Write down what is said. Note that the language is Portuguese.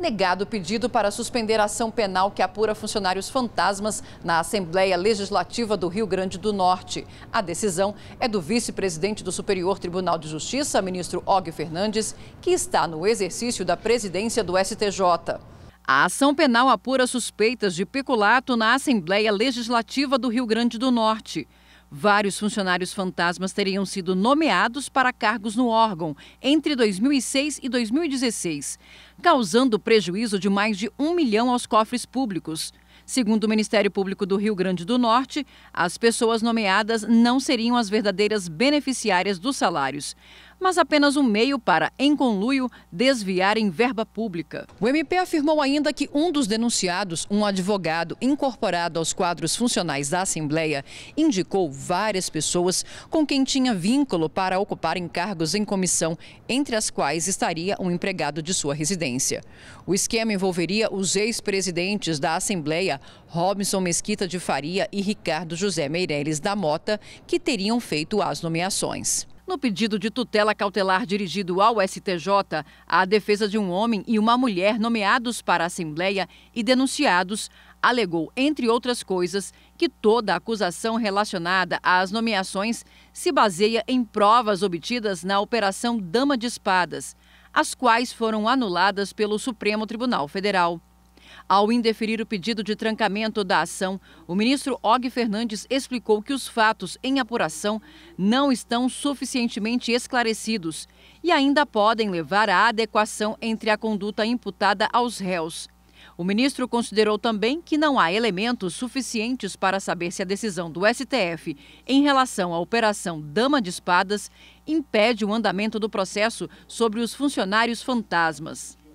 negado o pedido para suspender a ação penal que apura funcionários fantasmas na Assembleia Legislativa do Rio Grande do Norte. A decisão é do vice-presidente do Superior Tribunal de Justiça, ministro Og Fernandes, que está no exercício da presidência do STJ. A ação penal apura suspeitas de peculato na Assembleia Legislativa do Rio Grande do Norte. Vários funcionários fantasmas teriam sido nomeados para cargos no órgão entre 2006 e 2016, causando prejuízo de mais de um milhão aos cofres públicos. Segundo o Ministério Público do Rio Grande do Norte, as pessoas nomeadas não seriam as verdadeiras beneficiárias dos salários mas apenas um meio para, em conluio, desviar em verba pública. O MP afirmou ainda que um dos denunciados, um advogado incorporado aos quadros funcionais da Assembleia, indicou várias pessoas com quem tinha vínculo para ocupar cargos em comissão, entre as quais estaria um empregado de sua residência. O esquema envolveria os ex-presidentes da Assembleia, Robinson Mesquita de Faria e Ricardo José Meireles da Mota, que teriam feito as nomeações. No pedido de tutela cautelar dirigido ao STJ, a defesa de um homem e uma mulher nomeados para a Assembleia e denunciados alegou, entre outras coisas, que toda acusação relacionada às nomeações se baseia em provas obtidas na Operação Dama de Espadas, as quais foram anuladas pelo Supremo Tribunal Federal. Ao indeferir o pedido de trancamento da ação, o ministro Og Fernandes explicou que os fatos em apuração não estão suficientemente esclarecidos e ainda podem levar à adequação entre a conduta imputada aos réus. O ministro considerou também que não há elementos suficientes para saber se a decisão do STF em relação à Operação Dama de Espadas impede o andamento do processo sobre os funcionários fantasmas.